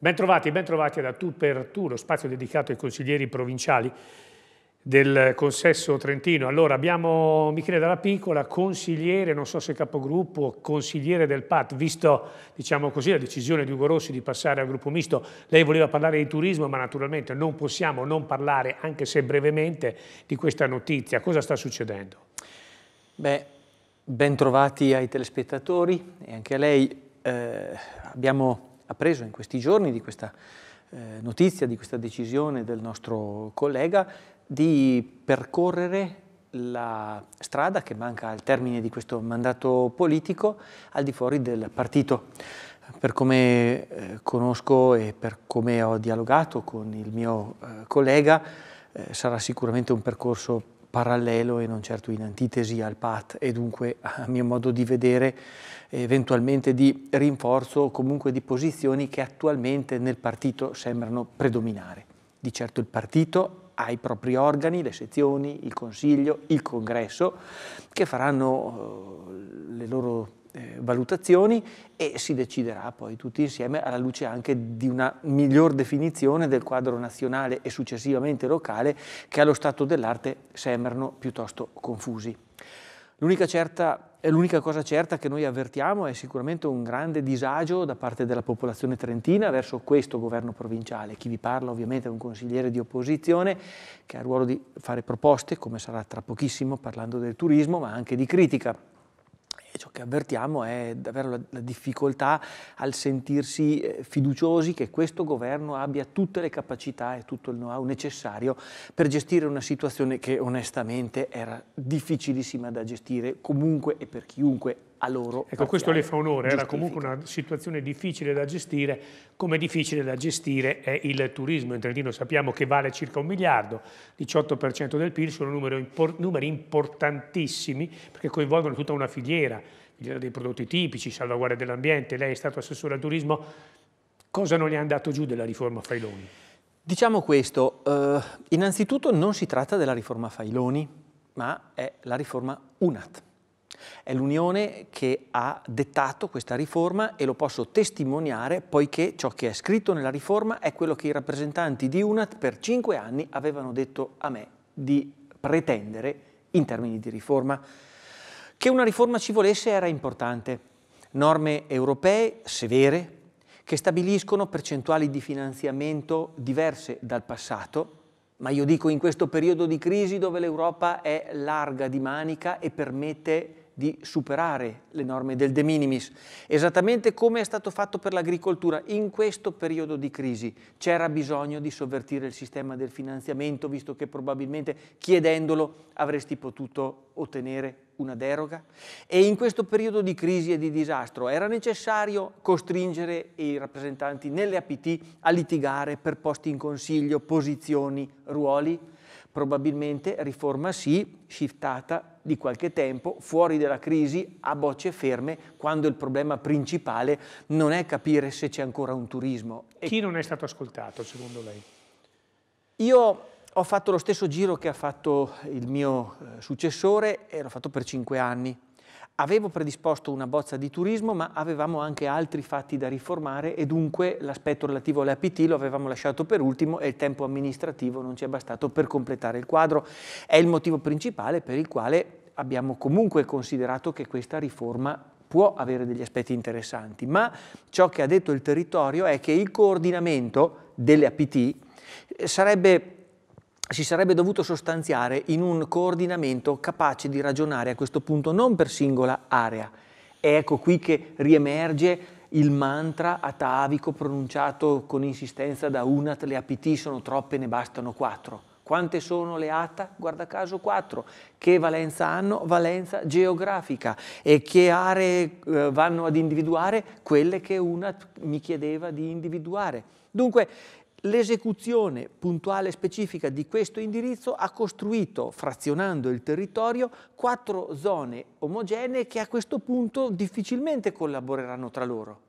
Bentrovati e bentrovati da Tu per Tu, lo spazio dedicato ai consiglieri provinciali del consesso trentino. Allora abbiamo Michele Dalla Piccola, consigliere, non so se capogruppo, consigliere del PAT, visto diciamo così, la decisione di Ugo Rossi di passare al gruppo misto, lei voleva parlare di turismo ma naturalmente non possiamo non parlare, anche se brevemente, di questa notizia. Cosa sta succedendo? Beh, ben trovati ai telespettatori e anche a lei. Eh, abbiamo appreso in questi giorni di questa eh, notizia, di questa decisione del nostro collega di percorrere la strada che manca al termine di questo mandato politico al di fuori del partito. Per come eh, conosco e per come ho dialogato con il mio eh, collega, eh, sarà sicuramente un percorso parallelo e non certo in antitesi al PAT e dunque a mio modo di vedere eventualmente di rinforzo o comunque di posizioni che attualmente nel partito sembrano predominare. Di certo il partito ha propri organi, le sezioni, il consiglio, il congresso, che faranno eh, le loro eh, valutazioni e si deciderà poi tutti insieme alla luce anche di una miglior definizione del quadro nazionale e successivamente locale che allo stato dell'arte sembrano piuttosto confusi. L'unica certa e l'unica cosa certa che noi avvertiamo è sicuramente un grande disagio da parte della popolazione trentina verso questo governo provinciale. Chi vi parla ovviamente è un consigliere di opposizione che ha il ruolo di fare proposte, come sarà tra pochissimo parlando del turismo, ma anche di critica ciò che avvertiamo è davvero la, la difficoltà al sentirsi eh, fiduciosi che questo governo abbia tutte le capacità e tutto il know-how necessario per gestire una situazione che onestamente era difficilissima da gestire comunque e per chiunque a loro. Ecco, parziale. questo le fa onore, era comunque una situazione difficile da gestire, come difficile da gestire è il turismo. In Trentino sappiamo che vale circa un miliardo, 18% del PIL, sono numeri importantissimi perché coinvolgono tutta una filiera, filiera dei prodotti tipici, salvaguardia dell'ambiente, lei è stato assessore al turismo, cosa non le è andato giù della riforma Failoni? Diciamo questo, eh, innanzitutto non si tratta della riforma Failoni, ma è la riforma UNAT è l'Unione che ha dettato questa riforma e lo posso testimoniare poiché ciò che è scritto nella riforma è quello che i rappresentanti di UNAT per cinque anni avevano detto a me di pretendere in termini di riforma. Che una riforma ci volesse era importante. Norme europee severe che stabiliscono percentuali di finanziamento diverse dal passato ma io dico in questo periodo di crisi dove l'Europa è larga di manica e permette di superare le norme del de minimis, esattamente come è stato fatto per l'agricoltura. In questo periodo di crisi c'era bisogno di sovvertire il sistema del finanziamento, visto che probabilmente chiedendolo avresti potuto ottenere una deroga? E in questo periodo di crisi e di disastro era necessario costringere i rappresentanti nelle APT a litigare per posti in consiglio, posizioni, ruoli? Probabilmente riforma sì, shiftata di qualche tempo, fuori dalla crisi, a bocce ferme, quando il problema principale non è capire se c'è ancora un turismo. Chi non è stato ascoltato, secondo lei? Io ho fatto lo stesso giro che ha fatto il mio eh, successore e l'ho fatto per cinque anni Avevo predisposto una bozza di turismo, ma avevamo anche altri fatti da riformare e dunque l'aspetto relativo alle APT lo avevamo lasciato per ultimo e il tempo amministrativo non ci è bastato per completare il quadro. È il motivo principale per il quale abbiamo comunque considerato che questa riforma può avere degli aspetti interessanti, ma ciò che ha detto il territorio è che il coordinamento delle APT eh, sarebbe si sarebbe dovuto sostanziare in un coordinamento capace di ragionare a questo punto non per singola area. È ecco qui che riemerge il mantra atavico pronunciato con insistenza da Unat, le APT sono troppe, ne bastano quattro. Quante sono le ATA? Guarda caso quattro. Che valenza hanno? Valenza geografica. E che aree eh, vanno ad individuare? Quelle che UNAT mi chiedeva di individuare. Dunque, L'esecuzione puntuale e specifica di questo indirizzo ha costruito, frazionando il territorio, quattro zone omogenee che a questo punto difficilmente collaboreranno tra loro.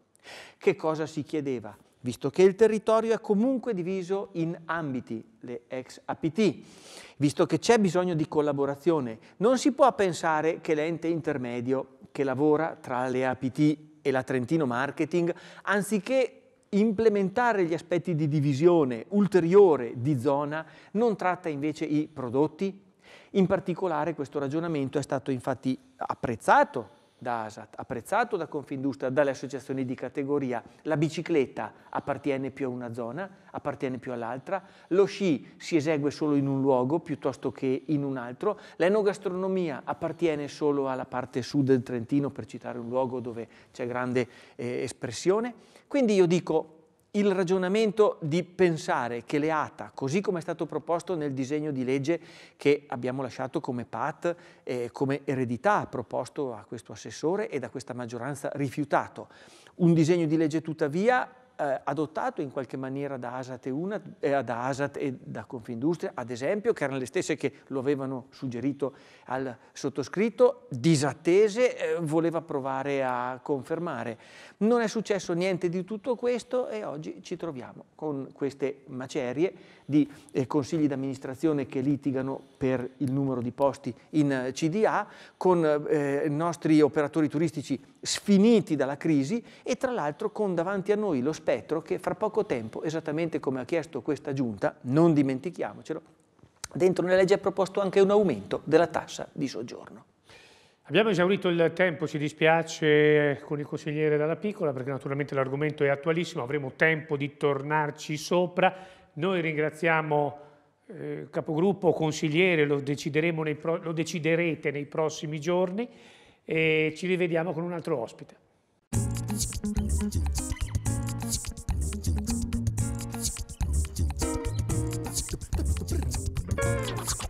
Che cosa si chiedeva? Visto che il territorio è comunque diviso in ambiti, le ex APT, visto che c'è bisogno di collaborazione, non si può pensare che l'ente intermedio che lavora tra le APT e la Trentino Marketing, anziché implementare gli aspetti di divisione ulteriore di zona non tratta invece i prodotti. In particolare questo ragionamento è stato infatti apprezzato da ASAT, apprezzato da Confindustria, dalle associazioni di categoria. La bicicletta appartiene più a una zona, appartiene più all'altra, lo sci si esegue solo in un luogo piuttosto che in un altro, l'enogastronomia appartiene solo alla parte sud del Trentino, per citare un luogo dove c'è grande eh, espressione. Quindi io dico il ragionamento di pensare che l'EATA, così come è stato proposto nel disegno di legge che abbiamo lasciato come PAT, eh, come eredità proposto a questo assessore e da questa maggioranza rifiutato, un disegno di legge tuttavia eh, adottato in qualche maniera da Asat, e una, eh, da Asat e da Confindustria, ad esempio, che erano le stesse che lo avevano suggerito al sottoscritto, disattese, eh, voleva provare a confermare. Non è successo niente di tutto questo e oggi ci troviamo con queste macerie di eh, consigli d'amministrazione che litigano per il numero di posti in eh, CDA, con i eh, nostri operatori turistici sfiniti dalla crisi e tra l'altro con davanti a noi lo spazio spettro che fra poco tempo, esattamente come ha chiesto questa giunta, non dimentichiamocelo, dentro nella legge è proposto anche un aumento della tassa di soggiorno. Abbiamo esaurito il tempo, ci dispiace con il consigliere Dalla Piccola perché naturalmente l'argomento è attualissimo, avremo tempo di tornarci sopra. Noi ringraziamo eh, capogruppo, consigliere, lo, nei lo deciderete nei prossimi giorni e ci rivediamo con un altro ospite. Prince.